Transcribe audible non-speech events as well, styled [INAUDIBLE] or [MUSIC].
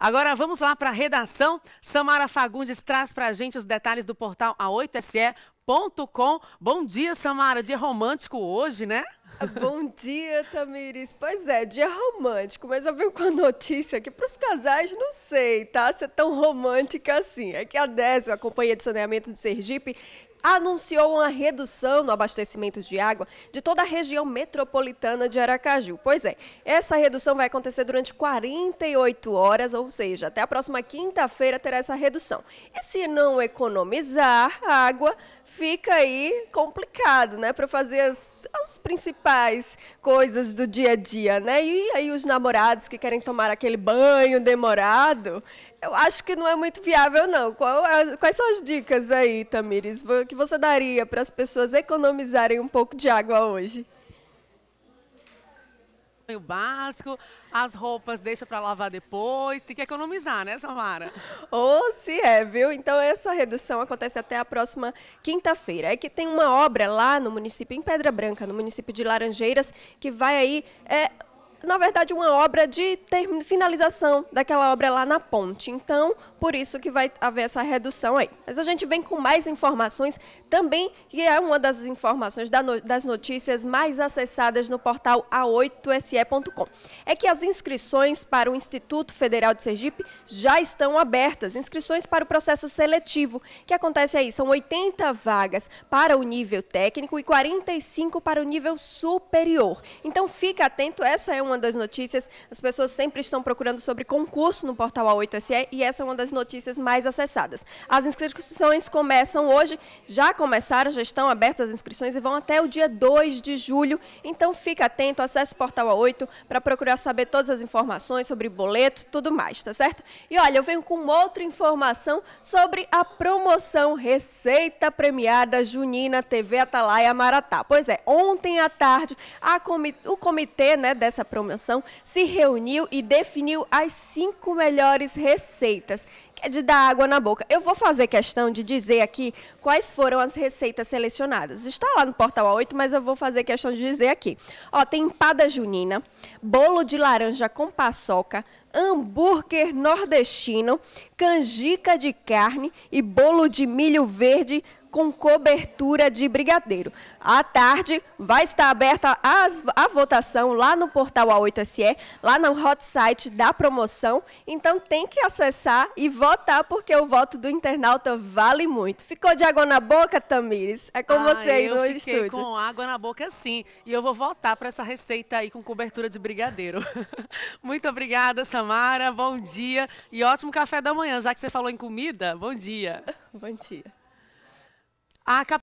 Agora vamos lá para a redação. Samara Fagundes traz para a gente os detalhes do portal A8SE.com. Bom dia, Samara. Dia romântico hoje, né? Bom dia, Tamires. Pois é, dia romântico, mas eu venho com a notícia que para os casais, não sei, tá? Ser é tão romântica assim. É que a DESO, a Companhia de Saneamento de Sergipe, anunciou uma redução no abastecimento de água de toda a região metropolitana de Aracaju. Pois é, essa redução vai acontecer durante 48 horas, ou seja, até a próxima quinta-feira terá essa redução. E se não economizar água, fica aí complicado, né, para fazer as, as, principais coisas do dia a dia, né? E aí os namorados que querem tomar aquele banho demorado, eu acho que não é muito viável, não. É, quais são as dicas aí, Tamires, que você daria para as pessoas economizarem um pouco de água hoje? o básico, as roupas deixa para lavar depois, tem que economizar, né, Samara? Ou oh, se é, viu? Então essa redução acontece até a próxima quinta-feira. É que tem uma obra lá no município, em Pedra Branca, no município de Laranjeiras, que vai aí é, na verdade, uma obra de finalização daquela obra lá na ponte. Então, por isso que vai haver essa redução aí. Mas a gente vem com mais informações também, que é uma das informações das notícias mais acessadas no portal a8se.com. É que as inscrições para o Instituto Federal de Sergipe já estão abertas. Inscrições para o processo seletivo, que acontece aí, são 80 vagas para o nível técnico e 45 para o nível superior. Então, fica atento, essa é uma uma das notícias. As pessoas sempre estão procurando sobre concurso no portal A8SE e essa é uma das notícias mais acessadas. As inscrições começam hoje, já começaram, já estão abertas as inscrições e vão até o dia 2 de julho. Então fica atento, acesse o portal A8 para procurar saber todas as informações sobre boleto, tudo mais, tá certo? E olha, eu venho com outra informação sobre a promoção Receita Premiada Junina TV Atalaia Maratá. Pois é, ontem à tarde, comi o comitê né, dessa promoção promoção, se reuniu e definiu as cinco melhores receitas, que é de dar água na boca. Eu vou fazer questão de dizer aqui quais foram as receitas selecionadas. Está lá no portal A8, mas eu vou fazer questão de dizer aqui. Ó, tem empada junina, bolo de laranja com paçoca, hambúrguer nordestino, canjica de carne e bolo de milho verde com cobertura de brigadeiro. À tarde, vai estar aberta as, a votação lá no portal A8SE, lá no hot site da promoção. Então, tem que acessar e votar, porque o voto do internauta vale muito. Ficou de água na boca, Tamires? É com ah, você aí no estúdio. Eu fiquei com água na boca, sim. E eu vou votar para essa receita aí com cobertura de brigadeiro. [LAUGHS] muito obrigada, Samara. Bom dia. E ótimo café da manhã, já que você falou em comida. Bom dia. [LAUGHS] bom dia. a ah,